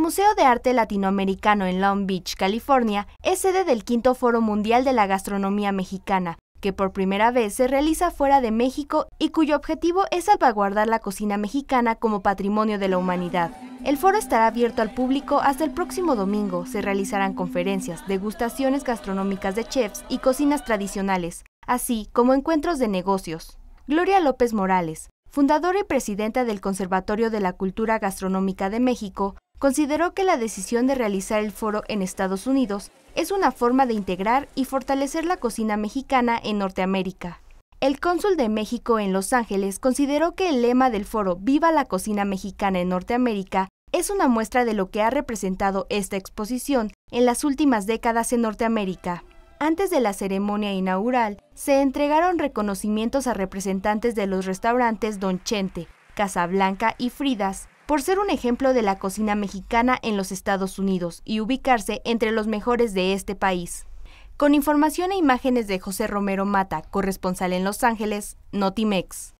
Museo de Arte Latinoamericano en Long Beach, California, es sede del quinto Foro Mundial de la Gastronomía Mexicana, que por primera vez se realiza fuera de México y cuyo objetivo es salvaguardar la cocina mexicana como patrimonio de la humanidad. El foro estará abierto al público hasta el próximo domingo. Se realizarán conferencias, degustaciones gastronómicas de chefs y cocinas tradicionales, así como encuentros de negocios. Gloria López Morales, fundadora y presidenta del Conservatorio de la Cultura Gastronómica de México, consideró que la decisión de realizar el foro en Estados Unidos es una forma de integrar y fortalecer la cocina mexicana en Norteamérica. El cónsul de México en Los Ángeles consideró que el lema del foro Viva la cocina mexicana en Norteamérica es una muestra de lo que ha representado esta exposición en las últimas décadas en Norteamérica. Antes de la ceremonia inaugural, se entregaron reconocimientos a representantes de los restaurantes Don Chente, Casablanca y Fridas, por ser un ejemplo de la cocina mexicana en los Estados Unidos y ubicarse entre los mejores de este país. Con información e imágenes de José Romero Mata, corresponsal en Los Ángeles, Notimex.